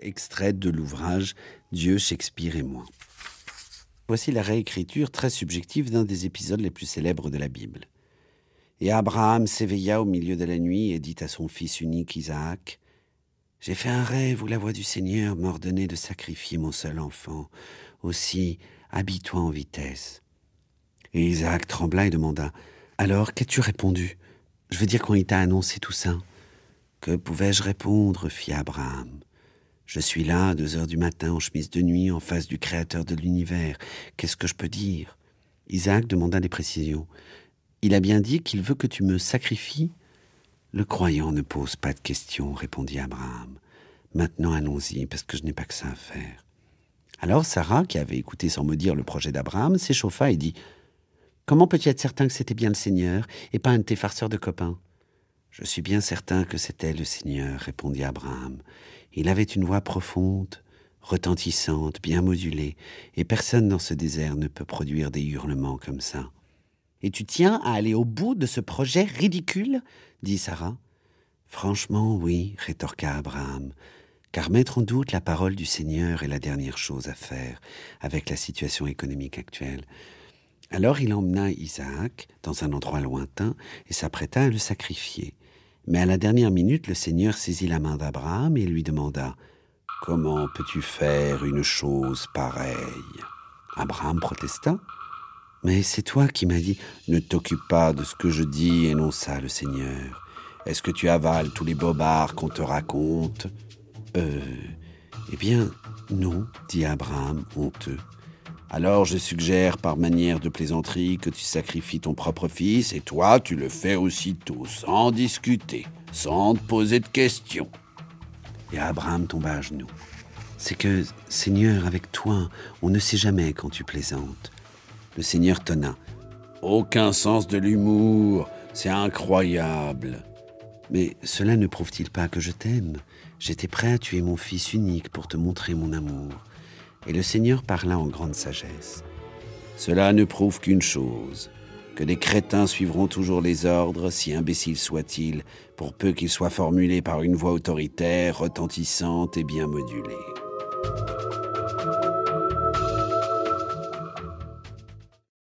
extrait de l'ouvrage Dieu, Shakespeare et moi. Voici la réécriture très subjective d'un des épisodes les plus célèbres de la Bible. Et Abraham s'éveilla au milieu de la nuit et dit à son fils unique Isaac, J'ai fait un rêve où la voix du Seigneur m'ordonnait de sacrifier mon seul enfant. Aussi, habille-toi en vitesse. Et Isaac trembla et demanda, Alors, qu'as-tu répondu Je veux dire quand il t'a annoncé tout ça. Que pouvais-je répondre fit Abraham. Je suis là à deux heures du matin en chemise de nuit en face du créateur de l'univers. Qu'est-ce que je peux dire Isaac demanda des précisions. Il a bien dit qu'il veut que tu me sacrifies Le croyant ne pose pas de questions, répondit Abraham. Maintenant allons-y, parce que je n'ai pas que ça à faire. Alors Sarah, qui avait écouté sans me dire le projet d'Abraham, s'échauffa et dit Comment peux-tu être certain que c'était bien le Seigneur et pas un de tes farceurs de copains je suis bien certain que c'était le Seigneur, répondit Abraham. Il avait une voix profonde, retentissante, bien modulée, et personne dans ce désert ne peut produire des hurlements comme ça. Et tu tiens à aller au bout de ce projet ridicule dit Sarah. Franchement, oui, rétorqua Abraham, car mettre en doute la parole du Seigneur est la dernière chose à faire avec la situation économique actuelle. Alors il emmena Isaac dans un endroit lointain et s'apprêta à le sacrifier. Mais à la dernière minute, le Seigneur saisit la main d'Abraham et lui demanda Comment peux-tu faire une chose pareille Abraham protesta. Mais c'est toi qui m'as dit Ne t'occupe pas de ce que je dis, énonça le Seigneur. Est-ce que tu avales tous les bobards qu'on te raconte Euh. Eh bien, non, dit Abraham honteux. Alors je suggère par manière de plaisanterie que tu sacrifies ton propre fils et toi tu le fais aussitôt, sans discuter, sans te poser de questions. Et Abraham tomba à genoux. C'est que, Seigneur, avec toi, on ne sait jamais quand tu plaisantes. Le Seigneur tonna. Aucun sens de l'humour, c'est incroyable. Mais cela ne prouve-t-il pas que je t'aime J'étais prêt à tuer mon fils unique pour te montrer mon amour. Et le Seigneur parla en grande sagesse. Cela ne prouve qu'une chose, que les crétins suivront toujours les ordres, si imbéciles soient-ils, pour peu qu'ils soient formulés par une voix autoritaire, retentissante et bien modulée.